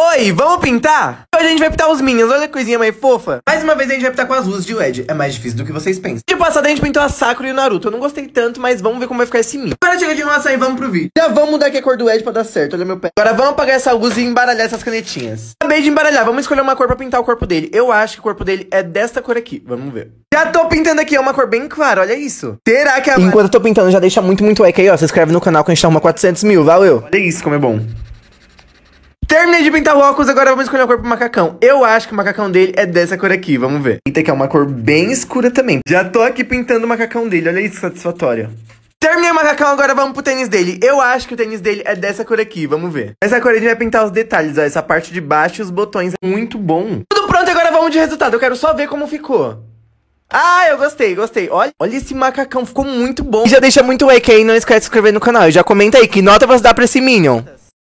Oi, vamos pintar? Hoje a gente vai pintar os minhas, olha que coisinha mais fofa. Mais uma vez a gente vai pintar com as luzes de LED, é mais difícil do que vocês pensam. De passada a gente pintou a Sakura e o Naruto, eu não gostei tanto, mas vamos ver como vai ficar esse mini. Agora chega de enrolação e vamos pro vídeo. Já vamos mudar aqui a cor do LED pra dar certo, olha meu pé. Agora vamos apagar essa luz e embaralhar essas canetinhas. Acabei de embaralhar, vamos escolher uma cor pra pintar o corpo dele. Eu acho que o corpo dele é desta cor aqui, vamos ver. Já tô pintando aqui, é uma cor bem clara, olha isso. Será que a... Enquanto eu tô pintando, já deixa muito, muito like aí, ó. Se inscreve no canal que a gente tá uma 400 mil, valeu. Olha isso como é bom. Terminei de pintar o óculos, agora vamos escolher a cor pro macacão. Eu acho que o macacão dele é dessa cor aqui, vamos ver. Eita, que é uma cor bem escura também. Já tô aqui pintando o macacão dele, olha isso, satisfatório. Terminei o macacão, agora vamos pro tênis dele. Eu acho que o tênis dele é dessa cor aqui, vamos ver. Essa cor a gente vai pintar os detalhes, ó, essa parte de baixo e os botões. Muito bom. Tudo pronto, agora vamos de resultado, eu quero só ver como ficou. Ah, eu gostei, gostei. Olha, olha esse macacão, ficou muito bom. E já deixa muito like aí, não esquece de se inscrever no canal. E já comenta aí que nota você dá pra esse Minion.